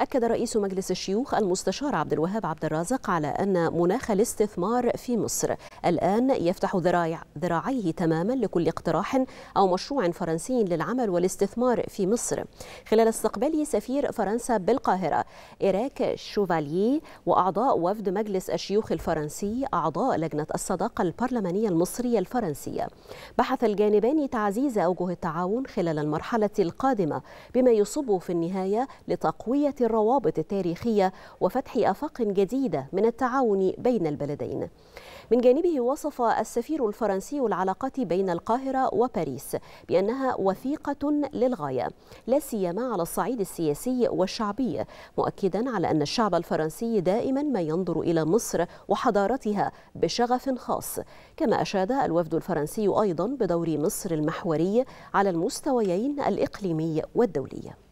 أكد رئيس مجلس الشيوخ المستشار عبد الوهاب عبد الرازق على أن مناخ الاستثمار في مصر الآن يفتح ذراعيه تماما لكل اقتراح أو مشروع فرنسي للعمل والاستثمار في مصر خلال استقبال سفير فرنسا بالقاهرة إيراك شوفاليي وأعضاء وفد مجلس الشيوخ الفرنسي أعضاء لجنة الصداقة البرلمانية المصرية الفرنسية بحث الجانبان تعزيز أوجه التعاون خلال المرحلة القادمة بما يصب في النهاية لتقوية الروابط التاريخية وفتح آفاق جديدة من التعاون بين البلدين من جانبه وصف السفير الفرنسي العلاقات بين القاهرة وباريس بأنها وثيقة للغاية لا سيما على الصعيد السياسي والشعبي مؤكدا على أن الشعب الفرنسي دائما ما ينظر إلى مصر وحضارتها بشغف خاص كما أشاد الوفد الفرنسي أيضا بدور مصر المحوري على المستويين الإقليمي والدولي